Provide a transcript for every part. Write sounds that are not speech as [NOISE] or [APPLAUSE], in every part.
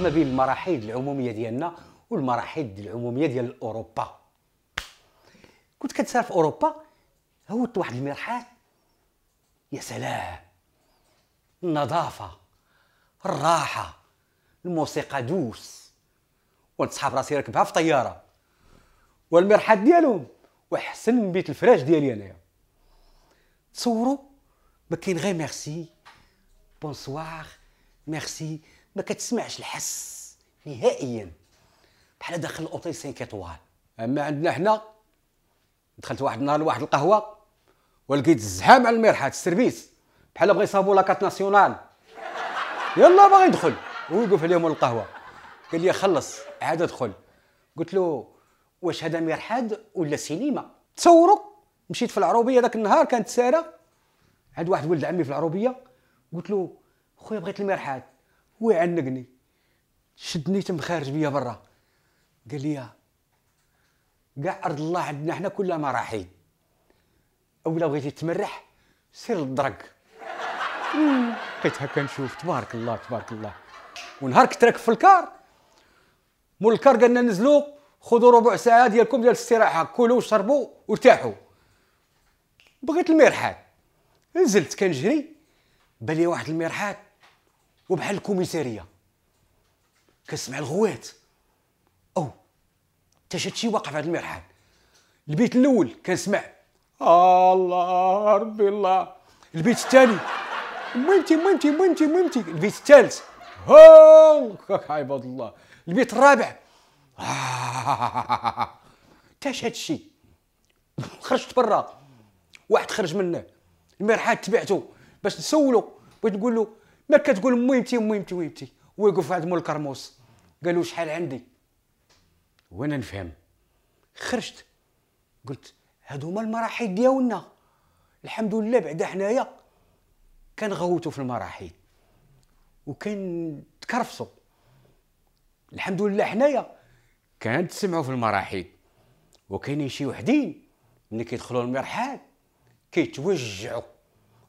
ما بين المراحيض العموميه ديالنا والمراحيض العموميه ديال اوروبا كنت كتسافر في اوروبا هوت واحد المرحاض يا سلام النظافه الراحه الموسيقى دوس ونسحب راسي راكبها في طياره والمرحاض ديالهم وحسن من بيت الفراش ديالي انايا تصوروا ما كاين غير ميرسي بونسوار ميرسي ما كتسمعش الحس نهائيا بحال داخل الاوتيل 5 ايطوال اما عندنا حنا دخلت واحد النهار لواحد القهوه ولقيت الزحام على المرحاض السيرفيس بحال بغا يصابوا لاكات ناسيونال يلا باغي ندخل ويوقف عليهم القهوه قال لي خلص عاد ادخل قلت له واش هذا مرحاض ولا سينما تصوروا مشيت في العروبيه ذاك النهار كانت ساره عند واحد ولد عمي في العروبيه قلت له خويا بغيت المرحاض ويعنقني شدني تم خارج بيا برا قال لي كاع ارض الله عندنا حنا كلها مراحل اولا بغيتي تمرح سير الدرك [LAUGHS] بقيت هكا نشوف تبارك الله تبارك الله ونهار كترك في الكار مول الكار قالنا نزلوا خذوا ربع ساعه ديالكم ديال الاستراحه كلوا وشربوا وارتاحوا بغيت المرحاض نزلت كنجري بالي واحد المرحاض وبحال الكوميساريه كنسمع الغوات او حتى شي واقع في هذا المرحال البيت الاول كنسمع الله ربي الله البيت الثاني ميمتي ميمتي ميمتي ميمتي البيت الثالث هاو عباد الله البيت الرابع [LAUGHS] حتى تاش الشيء خرجت برا واحد خرج منه المرحال تبعته باش نسولو بغيت نقول له ما كتقول مهمتي مهمتي مهمتي ويقف عند مول الكرموس قال له شحال عندي وانا نفهم خرجت قلت هادو هما المراحيض ديالنا الحمد لله بعدا حنايا كنغوتو في المراحيض وكنتكرفصوا الحمد لله حنايا تسمعوا في المراحيض وكاينين شي وحدين ملي كيدخلوا المرحاض كيتوجعوا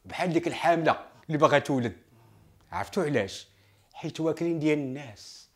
بحال ديك الحامله اللي باغا تولد عرفتوا علاش حيت واكلين ديال الناس